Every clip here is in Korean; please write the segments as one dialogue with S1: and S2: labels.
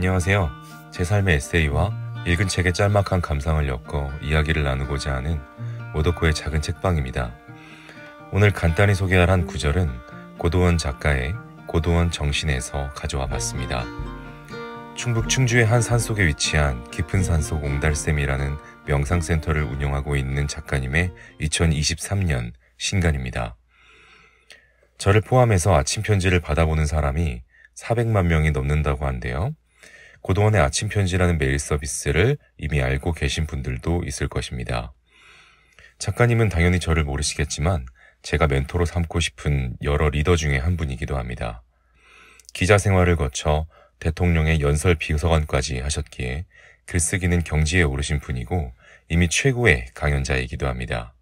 S1: 안녕하세요. 제 삶의 에세이와 읽은 책의 짤막한 감상을 엮어 이야기를 나누고자 하는 오도코의 작은 책방입니다. 오늘 간단히 소개할 한 구절은 고도원 작가의 고도원 정신에서 가져와 봤습니다. 충북 충주의 한 산속에 위치한 깊은 산속 옹달샘이라는 명상센터를 운영하고 있는 작가님의 2023년 신간입니다. 저를 포함해서 아침 편지를 받아보는 사람이 400만 명이 넘는다고 한대요 고도원의 아침 편지라는 메일 서비스를 이미 알고 계신 분들도 있을 것입니다. 작가님은 당연히 저를 모르시겠지만 제가 멘토로 삼고 싶은 여러 리더 중에 한 분이기도 합니다. 기자 생활을 거쳐 대통령의 연설 비서관까지 하셨기에 글쓰기는 경지에 오르신 분이고 이미 최고의 강연자이기도 합니다.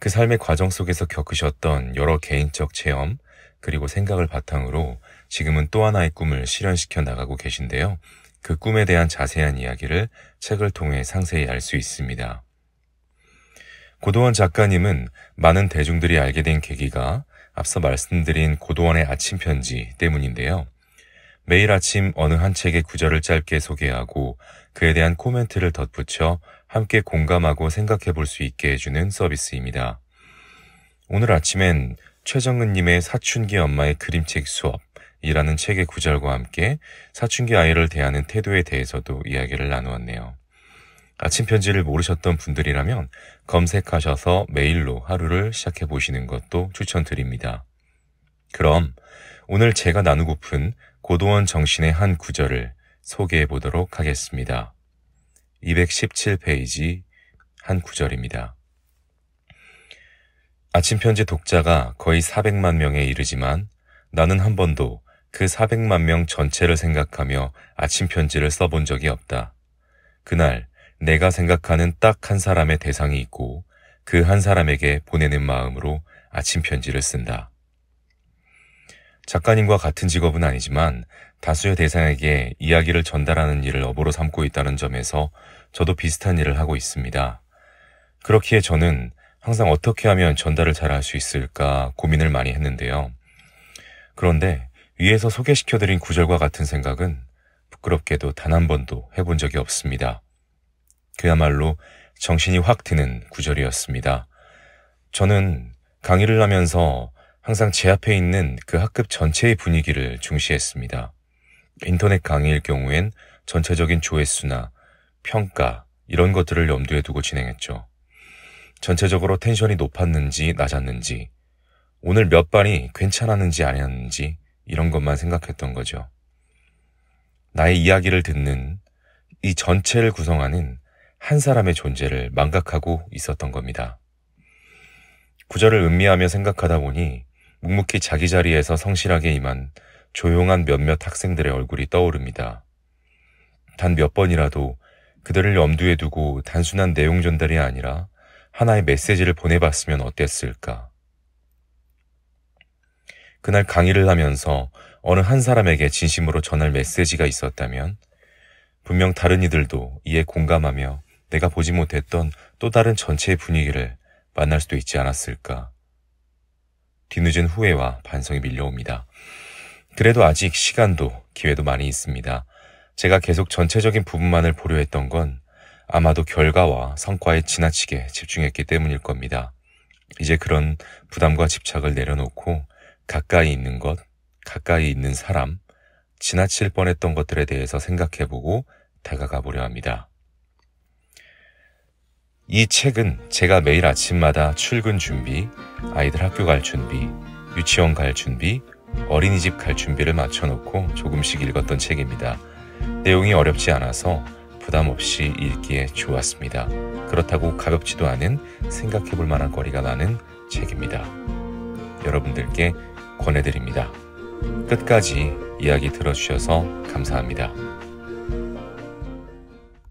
S1: 그 삶의 과정 속에서 겪으셨던 여러 개인적 체험 그리고 생각을 바탕으로 지금은 또 하나의 꿈을 실현시켜 나가고 계신데요. 그 꿈에 대한 자세한 이야기를 책을 통해 상세히 알 수 있습니다. 고도원 작가님은 많은 대중들이 알게 된 계기가 앞서 말씀드린 고도원의 아침 편지 때문인데요. 매일 아침 어느 한 책의 구절을 짧게 소개하고 그에 대한 코멘트를 덧붙여 함께 공감하고 생각해 볼 수 있게 해주는 서비스입니다. 오늘 아침엔 최정은님의 사춘기 엄마의 그림책 수업이라는 책의 구절과 함께 사춘기 아이를 대하는 태도에 대해서도 이야기를 나누었네요. 아침 편지를 모르셨던 분들이라면 검색하셔서 메일로 하루를 시작해 보시는 것도 추천드립니다. 그럼 오늘 제가 나누고픈 고도원 정신의 한 구절을 소개해 보도록 하겠습니다. 217페이지 한 구절입니다. 아침편지 독자가 거의 400만 명에 이르지만 나는 한 번도 그 400만 명 전체를 생각하며 아침편지를 써본 적이 없다. 그날 내가 생각하는 딱 한 사람의 대상이 있고 그 한 사람에게 보내는 마음으로 아침편지를 쓴다. 작가님과 같은 직업은 아니지만 다수의 대상에게 이야기를 전달하는 일을 업으로 삼고 있다는 점에서 저도 비슷한 일을 하고 있습니다. 그렇기에 저는 항상 어떻게 하면 전달을 잘 할 수 있을까 고민을 많이 했는데요. 그런데 위에서 소개시켜드린 구절과 같은 생각은 부끄럽게도 단 한 번도 해본 적이 없습니다. 그야말로 정신이 확 드는 구절이었습니다. 저는 강의를 하면서 항상 제 앞에 있는 그 학급 전체의 분위기를 중시했습니다. 인터넷 강의일 경우엔 전체적인 조회수나 평가 이런 것들을 염두에 두고 진행했죠. 전체적으로 텐션이 높았는지 낮았는지 오늘 몇 반이 괜찮았는지 아니었는지 이런 것만 생각했던 거죠. 나의 이야기를 듣는 이 전체를 구성하는 한 사람의 존재를 망각하고 있었던 겁니다. 구절을 음미하며 생각하다 보니 묵묵히 자기 자리에서 성실하게 임한 조용한 몇몇 학생들의 얼굴이 떠오릅니다. 단 몇 번이라도 그들을 염두에 두고 단순한 내용 전달이 아니라 하나의 메시지를 보내봤으면 어땠을까. 그날 강의를 하면서 어느 한 사람에게 진심으로 전할 메시지가 있었다면 분명 다른 이들도 이에 공감하며 내가 보지 못했던 또 다른 전체의 분위기를 만날 수도 있지 않았을까. 뒤늦은 후회와 반성이 밀려옵니다. 그래도 아직 시간도 기회도 많이 있습니다. 제가 계속 전체적인 부분만을 보려했던 건 아마도 결과와 성과에 지나치게 집중했기 때문일 겁니다. 이제 그런 부담과 집착을 내려놓고 가까이 있는 것, 가까이 있는 사람, 지나칠 뻔했던 것들에 대해서 생각해보고 다가가 보려 합니다. 이 책은 제가 매일 아침마다 출근 준비, 아이들 학교 갈 준비, 유치원 갈 준비, 어린이집 갈 준비를 맞춰놓고 조금씩 읽었던 책입니다. 내용이 어렵지 않아서 부담 없이 읽기에 좋았습니다. 그렇다고 가볍지도 않은 생각해 볼 만한 거리가 많은 책입니다. 여러분들께 권해드립니다. 끝까지 이야기 들어주셔서 감사합니다.